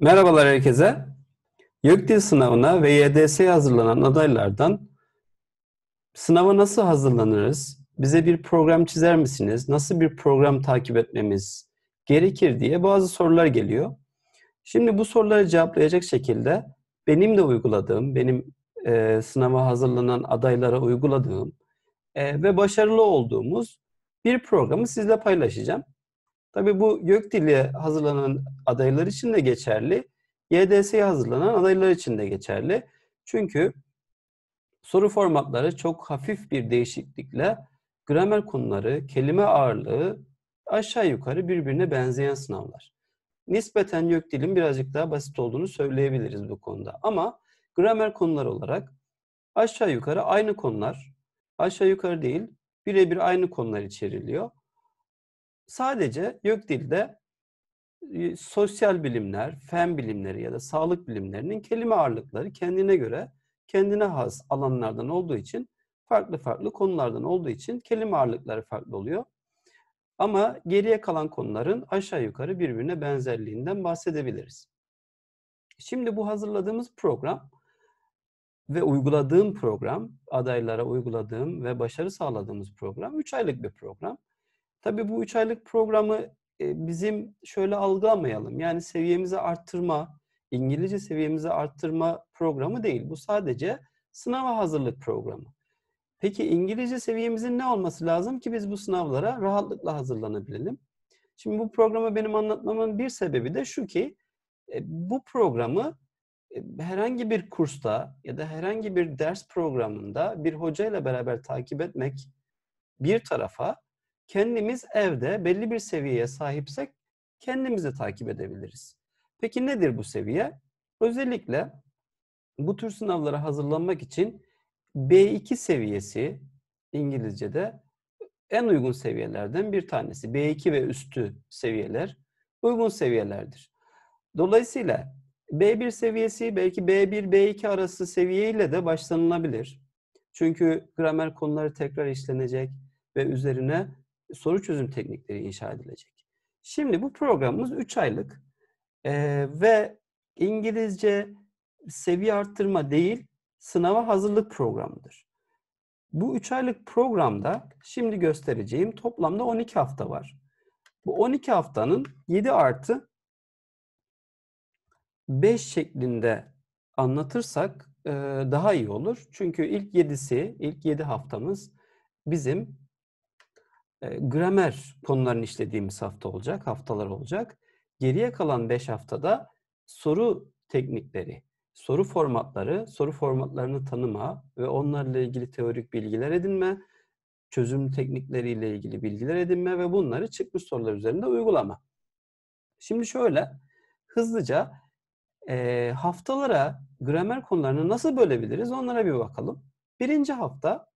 Merhabalar herkese. YÖK YÖKDİL sınavına ve YDS'ye hazırlanan adaylardan sınava nasıl hazırlanırız? Bize bir program çizer misiniz? Nasıl bir program takip etmemiz gerekir diye bazı sorular geliyor. Şimdi bu soruları cevaplayacak şekilde benim de uyguladığım, benim e, sınava hazırlanan adaylara uyguladığım e, ve başarılı olduğumuz bir programı sizle paylaşacağım. Tabi bu YÖKDİL'e hazırlanan adaylar için de geçerli. YDS'ye hazırlanan adaylar için de geçerli. Çünkü soru formatları çok hafif bir değişiklikle gramer konuları, kelime ağırlığı aşağı yukarı birbirine benzeyen sınavlar. Nispeten YÖKDİL'in birazcık daha basit olduğunu söyleyebiliriz bu konuda. Ama gramer konular olarak aşağı yukarı aynı konular, aşağı yukarı değil, birebir aynı konular içeriliyor. Sadece YÖKDİL'de e, sosyal bilimler, fen bilimleri ya da sağlık bilimlerinin kelime ağırlıkları kendine göre, kendine has alanlardan olduğu için farklı farklı konulardan olduğu için kelime ağırlıkları farklı oluyor. Ama geriye kalan konuların aşağı yukarı birbirine benzerliğinden bahsedebiliriz. Şimdi bu hazırladığımız program ve uyguladığım program, adaylara uyguladığım ve başarı sağladığımız program 3 aylık bir program. Tabii bu üç aylık programı e, bizim şöyle algılamayalım. Yani seviyemizi arttırma, İngilizce seviyemizi arttırma programı değil. Bu sadece sınava hazırlık programı. Peki İngilizce seviyemizin ne olması lazım ki biz bu sınavlara rahatlıkla hazırlanabilelim? Şimdi bu programı benim anlatmamın bir sebebi de şu ki e, bu programı e, herhangi bir kursta ya da herhangi bir ders programında bir hocayla beraber takip etmek bir tarafa kendimiz evde belli bir seviyeye sahipsek kendimizi takip edebiliriz. Peki nedir bu seviye? Özellikle bu tür sınavlara hazırlanmak için B2 seviyesi İngilizce'de en uygun seviyelerden bir tanesi. B2 ve üstü seviyeler uygun seviyelerdir. Dolayısıyla B1 seviyesi belki B1 B2 arası seviyeyle de başlanılabilir. Çünkü gramer konuları tekrar işlenecek ve üzerine soru çözüm teknikleri inşa edilecek. Şimdi bu programımız 3 aylık ee, ve İngilizce seviye arttırma değil, sınava hazırlık programıdır. Bu 3 aylık programda şimdi göstereceğim toplamda 12 hafta var. Bu 12 haftanın 7 artı 5 şeklinde anlatırsak e, daha iyi olur. Çünkü ilk 7'si, ilk 7 haftamız bizim e, gramer konularını işlediğimiz hafta olacak, haftalar olacak. Geriye kalan 5 haftada soru teknikleri, soru formatları, soru formatlarını tanıma ve onlarla ilgili teorik bilgiler edinme, çözüm teknikleriyle ilgili bilgiler edinme ve bunları çıkmış sorular üzerinde uygulama. Şimdi şöyle hızlıca haftalara gramer konularını nasıl bölebiliriz onlara bir bakalım. Birinci hafta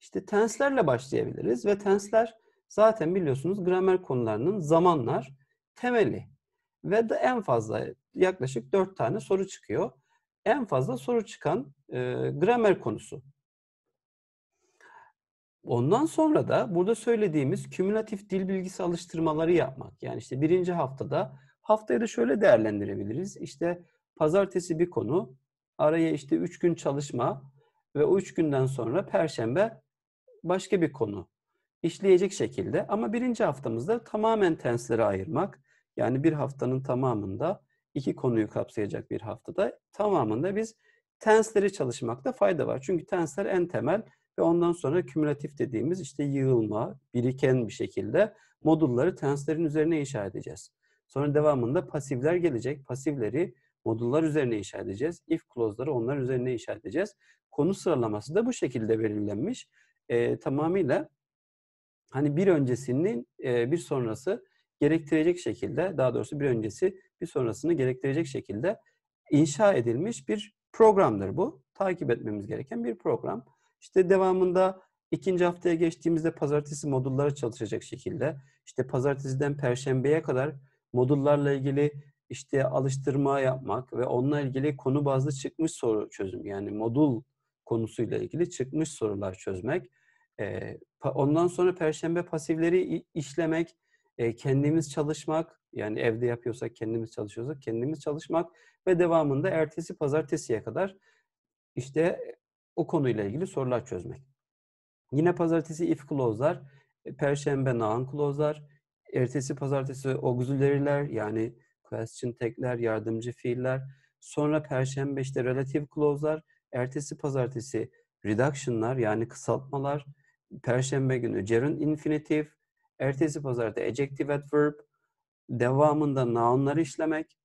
işte tenslerle başlayabiliriz ve tensler zaten biliyorsunuz gramer konularının zamanlar temeli. Ve de en fazla yaklaşık dört tane soru çıkıyor. En fazla soru çıkan e, gramer konusu. Ondan sonra da burada söylediğimiz kümülatif dil bilgisi alıştırmaları yapmak. Yani işte birinci haftada haftayı da şöyle değerlendirebiliriz. İşte pazartesi bir konu, araya işte üç gün çalışma ve o üç günden sonra perşembe başka bir konu işleyecek şekilde ama birinci haftamızda tamamen tenslere ayırmak yani bir haftanın tamamında iki konuyu kapsayacak bir haftada tamamında biz tensleri çalışmakta fayda var. Çünkü tensler en temel ve ondan sonra kümülatif dediğimiz işte yığılma, biriken bir şekilde modulları tenslerin üzerine inşa edeceğiz. Sonra devamında pasifler gelecek. Pasifleri modullar üzerine inşa edeceğiz. If clause'ları onlar üzerine inşa edeceğiz. Konu sıralaması da bu şekilde belirlenmiş e, tamamıyla hani bir öncesinin e, bir sonrası gerektirecek şekilde daha doğrusu bir öncesi bir sonrasını gerektirecek şekilde inşa edilmiş bir programdır bu. Takip etmemiz gereken bir program. İşte devamında ikinci haftaya geçtiğimizde pazartesi modullara çalışacak şekilde işte pazartesiden perşembeye kadar modullarla ilgili işte alıştırma yapmak ve onunla ilgili konu bazlı çıkmış soru çözüm yani modul konusuyla ilgili çıkmış sorular çözmek ondan sonra perşembe pasifleri işlemek, kendimiz çalışmak, yani evde yapıyorsak kendimiz çalışıyorsak kendimiz çalışmak ve devamında ertesi pazartesiye kadar işte o konuyla ilgili sorular çözmek. Yine pazartesi if clause'lar, e, perşembe noun clause'lar, ertesi pazartesi auxiliary'ler yani question tag'ler, yardımcı fiiller, sonra perşembe işte relative clause'lar, ertesi pazartesi reduction'lar yani kısaltmalar, Perşembe günü gerund infinitif, ertesi pazarda adjective adverb, devamında nounları işlemek,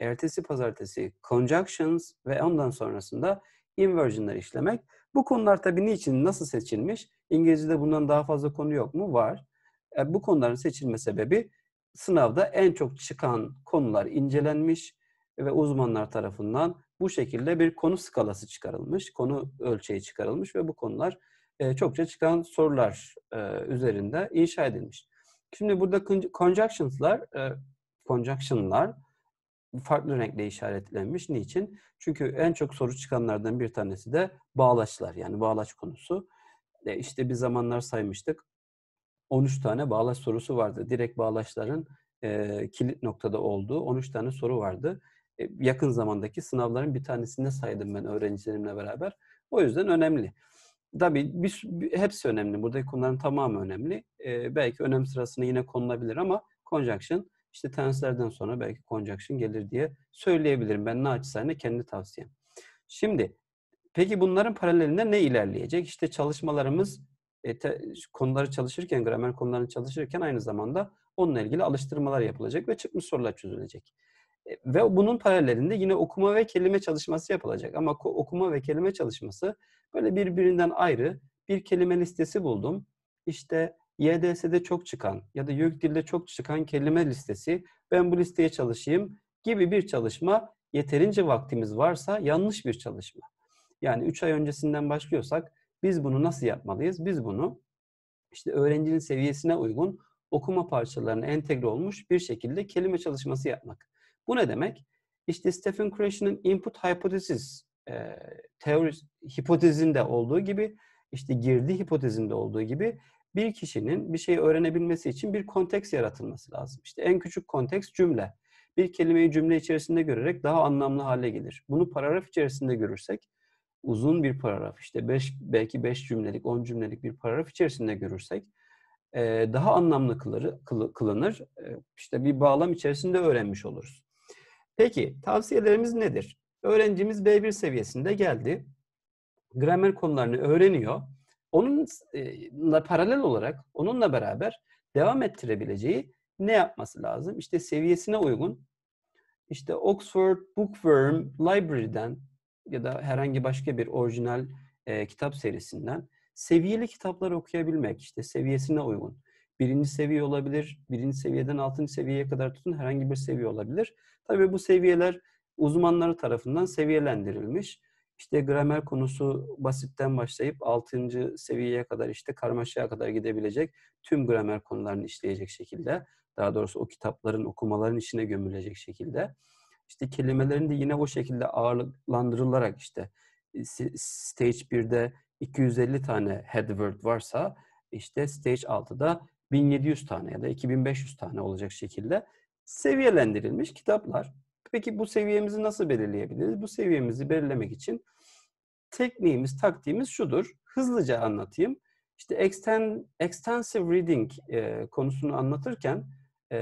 ertesi pazartesi conjunctions ve ondan sonrasında inversionları işlemek. Bu konular tabii niçin, nasıl seçilmiş? İngilizce'de bundan daha fazla konu yok mu? Var. E, bu konuların seçilme sebebi sınavda en çok çıkan konular incelenmiş ve uzmanlar tarafından bu şekilde bir konu skalası çıkarılmış, konu ölçeği çıkarılmış ve bu konular e, çokça çıkan sorular e, üzerinde inşa edilmiş. Şimdi burada conjunctions'lar, e, conjunction'lar farklı renkle işaretlenmiş. Niçin? Çünkü en çok soru çıkanlardan bir tanesi de bağlaçlar. Yani bağlaç konusu. E, işte bir zamanlar saymıştık. 13 tane bağlaç sorusu vardı. Direkt bağlaçların e, kilit noktada olduğu 13 tane soru vardı. E, yakın zamandaki sınavların bir tanesinde saydım ben öğrencilerimle beraber. O yüzden önemli. Tabii bir, bir, hepsi önemli. Buradaki konuların tamamı önemli. Ee, belki önem sırasında yine konulabilir ama conjunction işte tenslerden sonra belki conjunction gelir diye söyleyebilirim. Ben naçizane kendi tavsiyem. Şimdi peki bunların paralelinde ne ilerleyecek? İşte çalışmalarımız e, te, konuları çalışırken, gramer konularını çalışırken aynı zamanda onunla ilgili alıştırmalar yapılacak ve çıkmış sorular çözülecek. Ve bunun paralelinde yine okuma ve kelime çalışması yapılacak. Ama okuma ve kelime çalışması böyle birbirinden ayrı bir kelime listesi buldum. İşte YDS'de çok çıkan ya da YÖK dilde çok çıkan kelime listesi. Ben bu listeye çalışayım gibi bir çalışma yeterince vaktimiz varsa yanlış bir çalışma. Yani 3 ay öncesinden başlıyorsak biz bunu nasıl yapmalıyız? Biz bunu işte öğrencinin seviyesine uygun okuma parçalarına entegre olmuş bir şekilde kelime çalışması yapmak. Bu ne demek? İşte Stephen Krashen'ın input hypothesis e, teorisi, hipotezinde olduğu gibi işte girdi hipotezinde olduğu gibi bir kişinin bir şeyi öğrenebilmesi için bir konteks yaratılması lazım. İşte en küçük konteks cümle. Bir kelimeyi cümle içerisinde görerek daha anlamlı hale gelir. Bunu paragraf içerisinde görürsek uzun bir paragraf işte beş, belki 5 cümlelik 10 cümlelik bir paragraf içerisinde görürsek e, daha anlamlı kılır, kılınır. E, işte bir bağlam içerisinde öğrenmiş oluruz. Peki tavsiyelerimiz nedir? Öğrencimiz B1 seviyesinde geldi. Gramer konularını öğreniyor. Onunla e, paralel olarak onunla beraber devam ettirebileceği ne yapması lazım? İşte seviyesine uygun işte Oxford Bookworm Library'den ya da herhangi başka bir orijinal e, kitap serisinden seviyeli kitaplar okuyabilmek işte seviyesine uygun birinci seviye olabilir, birinci seviyeden altıncı seviyeye kadar tutun herhangi bir seviye olabilir. Tabii bu seviyeler uzmanları tarafından seviyelendirilmiş. İşte gramer konusu basitten başlayıp altıncı seviyeye kadar işte karmaşaya kadar gidebilecek tüm gramer konularını işleyecek şekilde. Daha doğrusu o kitapların okumaların içine gömülecek şekilde. İşte kelimelerin de yine bu şekilde ağırlandırılarak işte e, stage 1'de 250 tane head word varsa işte stage 6'da 1700 tane ya da 2500 tane olacak şekilde seviyelendirilmiş kitaplar. Peki bu seviyemizi nasıl belirleyebiliriz? Bu seviyemizi belirlemek için tekniğimiz, taktiğimiz şudur. Hızlıca anlatayım. İşte extend, extensive reading e, konusunu anlatırken e,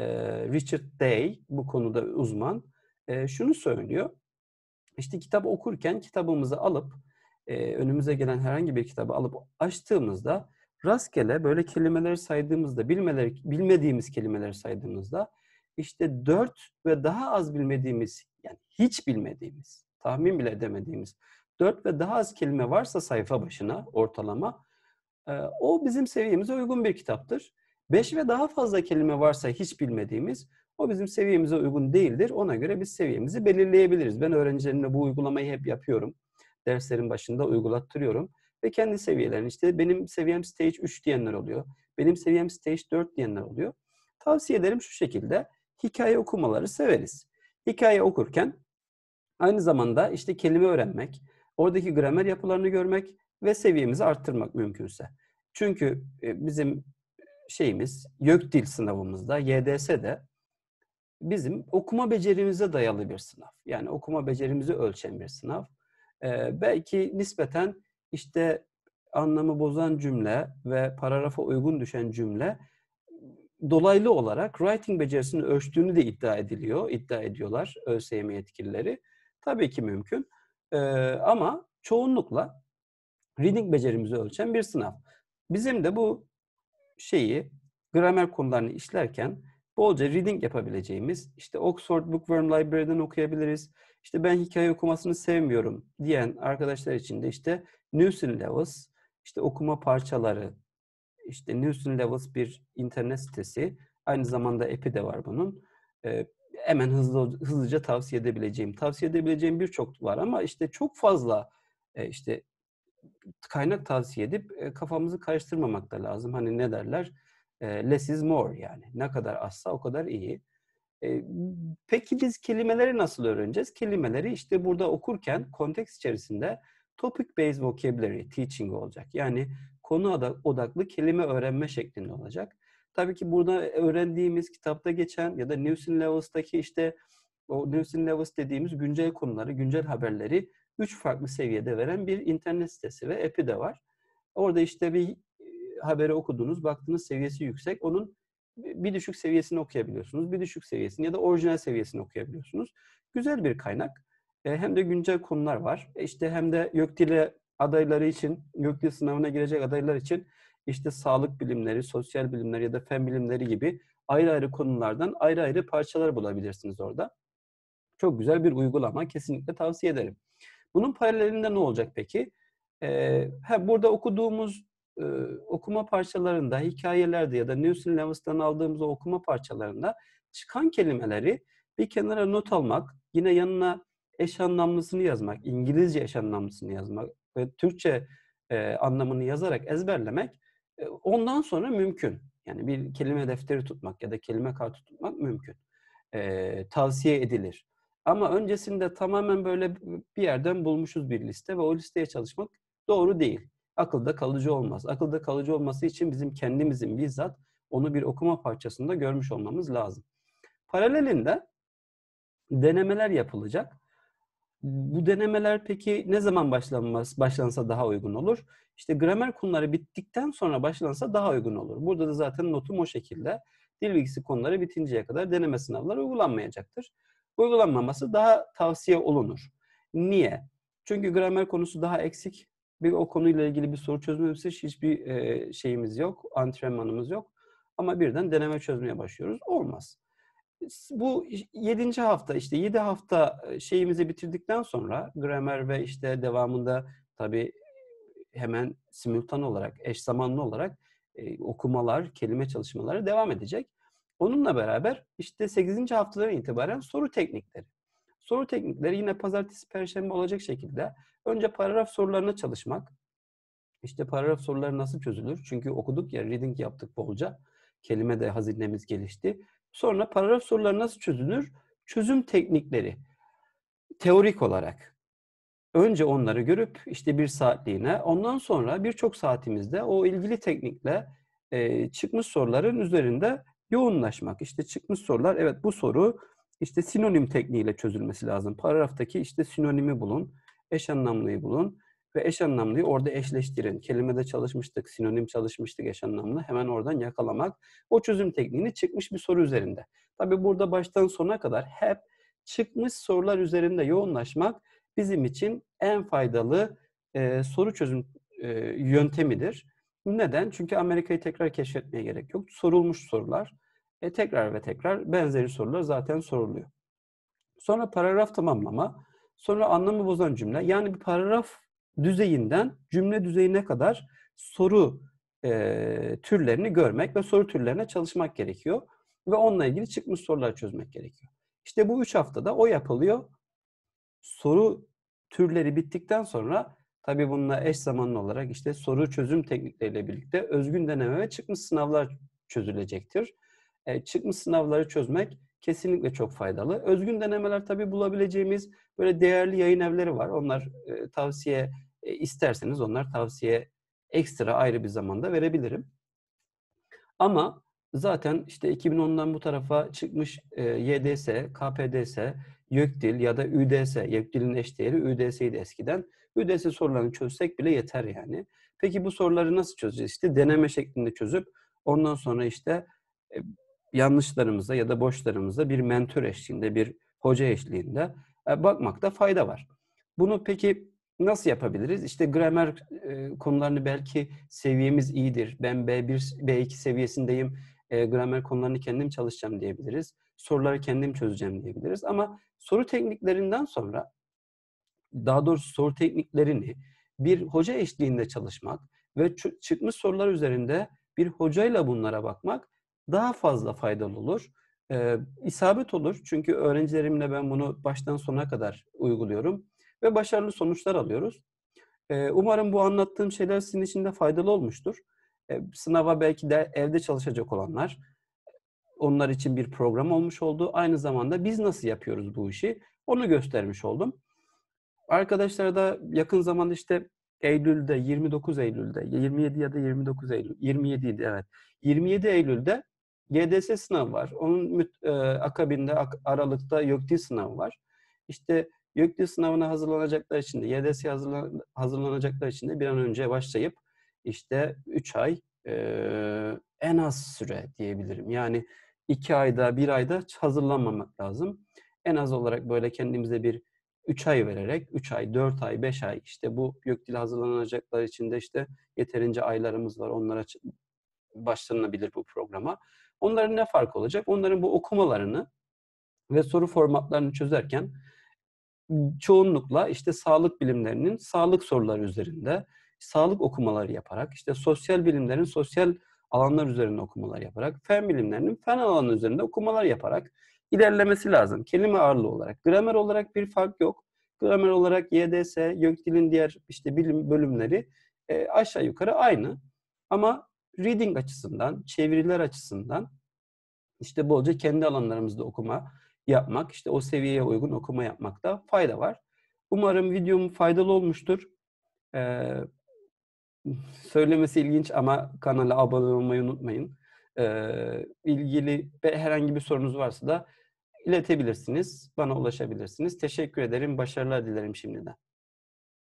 Richard Day bu konuda uzman e, şunu söylüyor. İşte kitap okurken kitabımızı alıp e, önümüze gelen herhangi bir kitabı alıp açtığımızda rastgele böyle kelimeleri saydığımızda, bilmeleri, bilmediğimiz kelimeleri saydığımızda işte dört ve daha az bilmediğimiz, yani hiç bilmediğimiz, tahmin bile edemediğimiz dört ve daha az kelime varsa sayfa başına ortalama e, o bizim seviyemize uygun bir kitaptır. Beş ve daha fazla kelime varsa hiç bilmediğimiz o bizim seviyemize uygun değildir. Ona göre biz seviyemizi belirleyebiliriz. Ben öğrencilerimle bu uygulamayı hep yapıyorum. Derslerin başında uygulattırıyorum ve kendi seviyelerini İşte benim seviyem stage 3 diyenler oluyor. Benim seviyem stage 4 diyenler oluyor. Tavsiye ederim şu şekilde hikaye okumaları severiz. Hikaye okurken aynı zamanda işte kelime öğrenmek, oradaki gramer yapılarını görmek ve seviyemizi arttırmak mümkünse. Çünkü e, bizim şeyimiz YÖK dil sınavımızda, YDS'de bizim okuma becerimize dayalı bir sınav. Yani okuma becerimizi ölçen bir sınav. Ee, belki nispeten işte anlamı bozan cümle ve paragrafa uygun düşen cümle dolaylı olarak writing becerisini ölçtüğünü de iddia ediliyor, iddia ediyorlar ÖSYM yetkilileri. Tabii ki mümkün. Ee, ama çoğunlukla reading becerimizi ölçen bir sınav. Bizim de bu şeyi gramer konularını işlerken bolca reading yapabileceğimiz, işte Oxford Bookworm Library'den okuyabiliriz. İşte ben hikaye okumasını sevmiyorum diyen arkadaşlar için de işte Newson Levels, işte okuma parçaları, işte Newson Levels bir internet sitesi. Aynı zamanda epi de var bunun. Ee, hemen hızlı, hızlıca tavsiye edebileceğim. Tavsiye edebileceğim birçok var ama işte çok fazla e, işte kaynak tavsiye edip e, kafamızı karıştırmamak da lazım. Hani ne derler? less is more yani. Ne kadar azsa o kadar iyi. peki biz kelimeleri nasıl öğreneceğiz? Kelimeleri işte burada okurken konteks içerisinde topic based vocabulary teaching olacak. Yani konu odaklı kelime öğrenme şeklinde olacak. Tabii ki burada öğrendiğimiz kitapta geçen ya da News in Levels'taki işte o News in Levels dediğimiz güncel konuları, güncel haberleri üç farklı seviyede veren bir internet sitesi ve app'i de var. Orada işte bir haberi okudunuz, baktınız seviyesi yüksek. Onun bir düşük seviyesini okuyabiliyorsunuz. Bir düşük seviyesini ya da orijinal seviyesini okuyabiliyorsunuz. Güzel bir kaynak. E, hem de güncel konular var. E işte hem de YÖKDİL'e adayları için, YÖKDİL sınavına girecek adaylar için işte sağlık bilimleri, sosyal bilimler ya da fen bilimleri gibi ayrı ayrı konulardan ayrı ayrı parçalar bulabilirsiniz orada. Çok güzel bir uygulama. Kesinlikle tavsiye ederim. Bunun paralelinde ne olacak peki? Ee, burada okuduğumuz e, okuma parçalarında, hikayelerde ya da News'in Levis'ten aldığımız o okuma parçalarında çıkan kelimeleri bir kenara not almak, yine yanına eş anlamlısını yazmak, İngilizce eş anlamlısını yazmak ve Türkçe e, anlamını yazarak ezberlemek e, ondan sonra mümkün. Yani bir kelime defteri tutmak ya da kelime kartı tutmak mümkün. E, tavsiye edilir. Ama öncesinde tamamen böyle bir yerden bulmuşuz bir liste ve o listeye çalışmak doğru değil akılda kalıcı olmaz. Akılda kalıcı olması için bizim kendimizin bizzat onu bir okuma parçasında görmüş olmamız lazım. Paralelinde denemeler yapılacak. Bu denemeler peki ne zaman başlanmaz, başlansa daha uygun olur? İşte gramer konuları bittikten sonra başlansa daha uygun olur. Burada da zaten notum o şekilde. Dil bilgisi konuları bitinceye kadar deneme sınavları uygulanmayacaktır. Uygulanmaması daha tavsiye olunur. Niye? Çünkü gramer konusu daha eksik. Bir o konuyla ilgili bir soru çözmemiz için hiçbir şeyimiz yok, antrenmanımız yok. Ama birden deneme çözmeye başlıyoruz. Olmaz. Bu yedinci hafta işte yedi hafta şeyimizi bitirdikten sonra gramer ve işte devamında tabii hemen simultan olarak, eş zamanlı olarak okumalar, kelime çalışmaları devam edecek. Onunla beraber işte 8. haftalara itibaren soru teknikleri. Soru teknikleri yine pazartesi, perşembe olacak şekilde önce paragraf sorularına çalışmak. İşte paragraf soruları nasıl çözülür? Çünkü okuduk ya, reading yaptık bolca. Kelime de hazinemiz gelişti. Sonra paragraf soruları nasıl çözülür? Çözüm teknikleri. Teorik olarak. Önce onları görüp işte bir saatliğine, ondan sonra birçok saatimizde o ilgili teknikle e, çıkmış soruların üzerinde yoğunlaşmak. İşte çıkmış sorular, evet bu soru işte sinonim tekniğiyle çözülmesi lazım. Paragraftaki işte sinonimi bulun, eş anlamlıyı bulun ve eş anlamlıyı orada eşleştirin. Kelimede çalışmıştık, sinonim çalışmıştık eş anlamlı. Hemen oradan yakalamak. O çözüm tekniğini çıkmış bir soru üzerinde. Tabii burada baştan sona kadar hep çıkmış sorular üzerinde yoğunlaşmak bizim için en faydalı e, soru çözüm e, yöntemidir. Neden? Çünkü Amerika'yı tekrar keşfetmeye gerek yok. Sorulmuş sorular e, tekrar ve tekrar benzeri sorular zaten soruluyor. Sonra paragraf tamamlama, sonra anlamı bozan cümle. Yani bir paragraf düzeyinden cümle düzeyine kadar soru e, türlerini görmek ve soru türlerine çalışmak gerekiyor. Ve onunla ilgili çıkmış sorular çözmek gerekiyor. İşte bu üç haftada o yapılıyor. Soru türleri bittikten sonra tabi bununla eş zamanlı olarak işte soru çözüm teknikleriyle birlikte özgün deneme ve çıkmış sınavlar çözülecektir e, çıkmış sınavları çözmek kesinlikle çok faydalı. Özgün denemeler tabii bulabileceğimiz böyle değerli yayın evleri var. Onlar e, tavsiye e, isterseniz onlar tavsiye ekstra ayrı bir zamanda verebilirim. Ama zaten işte 2010'dan bu tarafa çıkmış e, YDS, KPDS, YÖKDİL ya da ÜDS, YÖKDİL'in eşdeğeri ÜDS'ydi eskiden. ÜDS sorularını çözsek bile yeter yani. Peki bu soruları nasıl çözeceğiz? İşte deneme şeklinde çözüp ondan sonra işte e, yanlışlarımıza ya da boşlarımıza bir mentor eşliğinde, bir hoca eşliğinde e, bakmakta fayda var. Bunu peki nasıl yapabiliriz? İşte gramer e, konularını belki seviyemiz iyidir. Ben B1, B2 seviyesindeyim. E, gramer konularını kendim çalışacağım diyebiliriz. Soruları kendim çözeceğim diyebiliriz. Ama soru tekniklerinden sonra daha doğrusu soru tekniklerini bir hoca eşliğinde çalışmak ve çıkmış sorular üzerinde bir hocayla bunlara bakmak daha fazla faydalı olur. E, isabet olur çünkü öğrencilerimle ben bunu baştan sona kadar uyguluyorum ve başarılı sonuçlar alıyoruz. E, umarım bu anlattığım şeyler sizin için de faydalı olmuştur. E, sınava belki de evde çalışacak olanlar, onlar için bir program olmuş oldu. Aynı zamanda biz nasıl yapıyoruz bu işi onu göstermiş oldum. Arkadaşlar da yakın zamanda işte Eylül'de 29 Eylül'de 27 ya da 29 Eylül 27 evet 27 Eylül'de GDS sınavı var. Onun e, akabinde ak, Aralık'ta YÖKDİ sınavı var. İşte YÖKDİ sınavına hazırlanacaklar için de YDS hazırlan, hazırlanacaklar için de bir an önce başlayıp işte 3 ay e, en az süre diyebilirim. Yani 2 ayda 1 ayda hazırlanmamak lazım. En az olarak böyle kendimize bir 3 ay vererek 3 ay, 4 ay, 5 ay işte bu YÖKDİL hazırlanacaklar için de işte yeterince aylarımız var. Onlara başlanabilir bu programa. Onların ne farkı olacak? Onların bu okumalarını ve soru formatlarını çözerken çoğunlukla işte sağlık bilimlerinin sağlık soruları üzerinde sağlık okumaları yaparak, işte sosyal bilimlerin sosyal alanlar üzerinde okumalar yaparak, fen bilimlerinin fen alanı üzerinde okumalar yaparak ilerlemesi lazım. Kelime ağırlığı olarak. Gramer olarak bir fark yok. Gramer olarak YDS, YÖKDİL'in diğer işte bilim bölümleri e, aşağı yukarı aynı. Ama reading açısından, çeviriler açısından işte bolca kendi alanlarımızda okuma yapmak, işte o seviyeye uygun okuma yapmakta fayda var. Umarım videom faydalı olmuştur. Ee, söylemesi ilginç ama kanala abone olmayı unutmayın. Ee, ilgili herhangi bir sorunuz varsa da iletebilirsiniz. Bana ulaşabilirsiniz. Teşekkür ederim. Başarılar dilerim şimdiden.